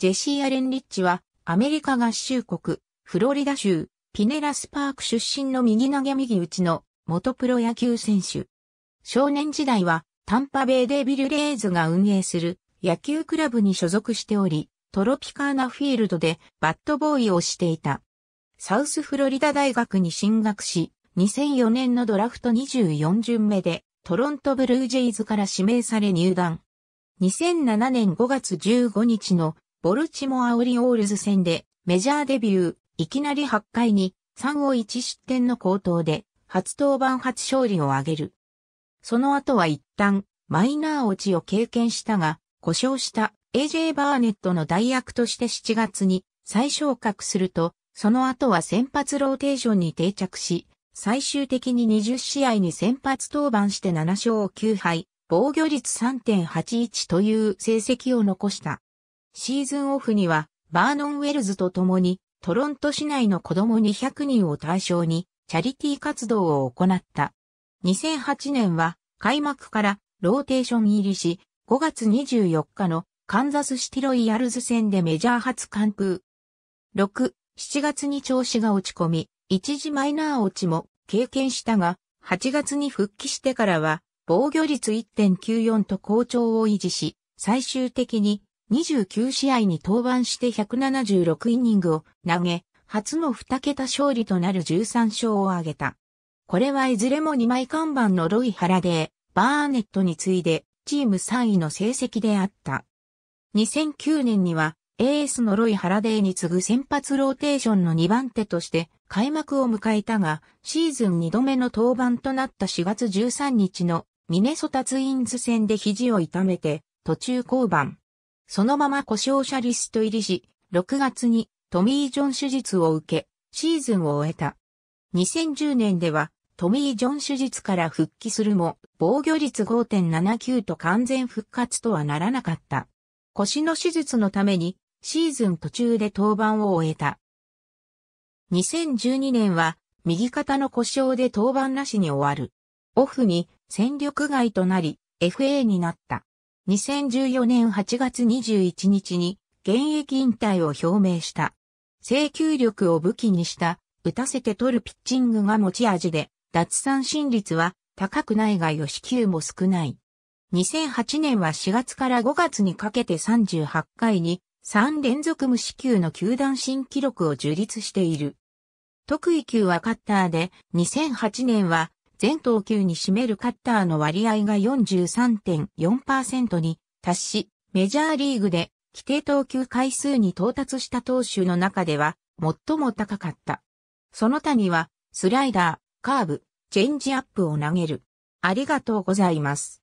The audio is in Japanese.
ジェシー・アレン・リッチは、アメリカ合衆国、フロリダ州、ピネラスパーク出身の右投げ右打ちの元プロ野球選手。少年時代は、タンパベイデビルレイズが運営する野球クラブに所属しており、トロピカーナフィールドでバットボーイをしていた。サウスフロリダ大学に進学し、2004年のドラフト24巡目でトロントブルージェイズから指名され入団。2007年5月15日のボルチモアオリオールズ戦でメジャーデビュー、いきなり8回に3を1失点の高騰で初登板初勝利を挙げる。その後は一旦マイナー落ちを経験したが、故障した AJ バーネットの代役として7月に再昇格すると、その後は先発ローテーションに定着し、最終的に20試合に先発登板して7勝9敗、防御率3.81という成績を残した。シーズンオフには、バーノン・ウェルズと共に、トロント市内の子供200人を対象に、チャリティ活動を行った。2008年は、開幕からローテーション入りし、5月24日のカンザスシティロイヤルズ戦でメジャー初完封。6、7月に調子が落ち込み、一時マイナー落ちも経験したが、8月に復帰してからは、防御率1.94と好調を維持し、最終的に29試合に登板して176イニングを投げ、初の2桁勝利となる13勝を挙げた。これはいずれも2枚看板のロイ・ハラデー、バーネットに次いで、チーム3位の成績であった。2009年には、エースのロイ・ハラデーに次ぐ先発ローテーションの2番手として開幕を迎えたが、シーズン2度目の登板となった4月13日のミネソタツインズ戦で肘を痛めて途中降板。そのまま故障者リスト入りし、6月にトミー・ジョン手術を受け、シーズンを終えた。2010年では、トミー・ジョン手術から復帰するも、防御率5.79と完全復活とはならなかった。腰の手術のために、シーズン途中で登板を終えた。2012年は、右肩の故障で登板なしに終わる。オフに戦力外となり、FA になった。2014年8月21日に現役引退を表明した。制球力を武器にした打たせて取るピッチングが持ち味で、脱三振率は高くないが吉球も少ない。2008年は4月から5月にかけて38回に3連続無四球の球団新記録を樹立している。特異球はカッターで、2008年は全等級に占めるカッターの割合が43.4%に達し、メジャーリーグで規定投球回数に到達した投手の中では最も高かった。その他には、スライダー、カーブ、チェンジアップを投げる。ありがとうございます。